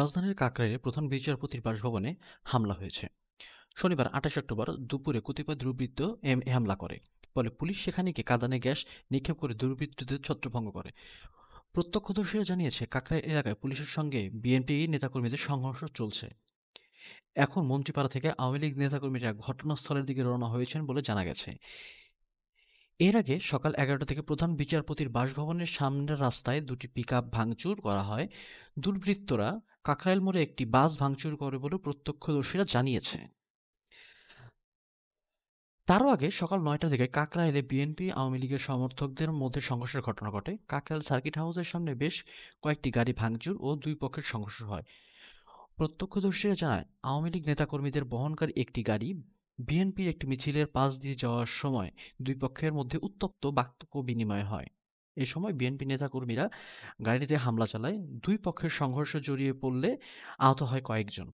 রাজধানীর কাকরাইয়ে প্রধান বিচারপতির বাসভবনে হামলা হয়েছে শনিবার আঠাশ অক্টোবর দুপুরে কতিপয় দুর্বৃত্ত এম হামলা করে ফলে পুলিশ সেখানে গিয়ে কাদানে গ্যাস নিক্ষেপ করে দুর্বৃত্তদের ছত্রভঙ্গ করে প্রত্যক্ষদর্শীরা জানিয়েছে কাকরাই এলাকায় পুলিশের সঙ্গে বিএনপি নেতাকর্মীদের সংঘর্ষ চলছে এখন মন্ত্রীপাড়া থেকে আওয়ামী লীগ নেতাকর্মীরা ঘটনাস্থলের দিকে রওনা হয়েছেন বলে জানা গেছে এর আগে সকাল এগারোটা থেকে প্রধান বিচারপতির বাসভবনের সামনের রাস্তায় দুটি পিক ভাঙচুর করা হয় দুর্বৃত্তরা কাকরাইল মোড়ে একটি বাস ভাঙচুর করে বলে প্রত্যক্ষদর্শীরা জানিয়েছে তারও আগে সকাল নয়টা থেকে কাকরাইলে বিএনপি আওয়ামী লীগের সমর্থকদের মধ্যে সংঘর্ষের ঘটনা ঘটে কাকরাইল সার্কিট হাউসের সামনে বেশ কয়েকটি গাড়ি ভাঙচুর ও দুই পক্ষের সংঘর্ষ হয় প্রত্যক্ষদর্শীরা জানায় আওয়ামী লীগ নেতাকর্মীদের বহনকারী একটি গাড়ি বিএনপির একটি মিছিলের পাশ দিয়ে যাওয়ার সময় দুই পক্ষের মধ্যে উত্তপ্ত বাক্তব্য বিনিময় হয় এ সময় বিএনপি নেতাকর্মীরা গাড়িতে হামলা চালায় দুই পক্ষের সংঘর্ষ জড়িয়ে পড়লে আহত হয় কয়েকজন